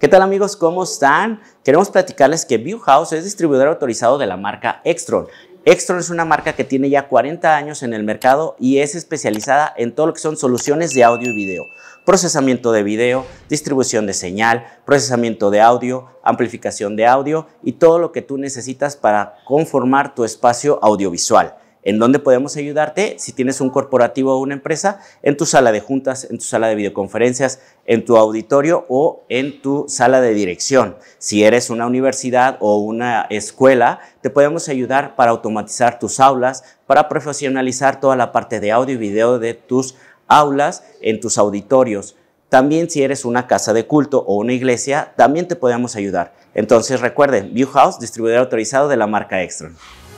¿Qué tal amigos? ¿Cómo están? Queremos platicarles que Viewhouse es distribuidor autorizado de la marca Extron. Extron es una marca que tiene ya 40 años en el mercado y es especializada en todo lo que son soluciones de audio y video. Procesamiento de video, distribución de señal, procesamiento de audio, amplificación de audio y todo lo que tú necesitas para conformar tu espacio audiovisual en dónde podemos ayudarte si tienes un corporativo o una empresa, en tu sala de juntas, en tu sala de videoconferencias, en tu auditorio o en tu sala de dirección. Si eres una universidad o una escuela, te podemos ayudar para automatizar tus aulas, para profesionalizar toda la parte de audio y video de tus aulas, en tus auditorios. También si eres una casa de culto o una iglesia, también te podemos ayudar. Entonces recuerden, Viewhouse, distribuidor autorizado de la marca Extron.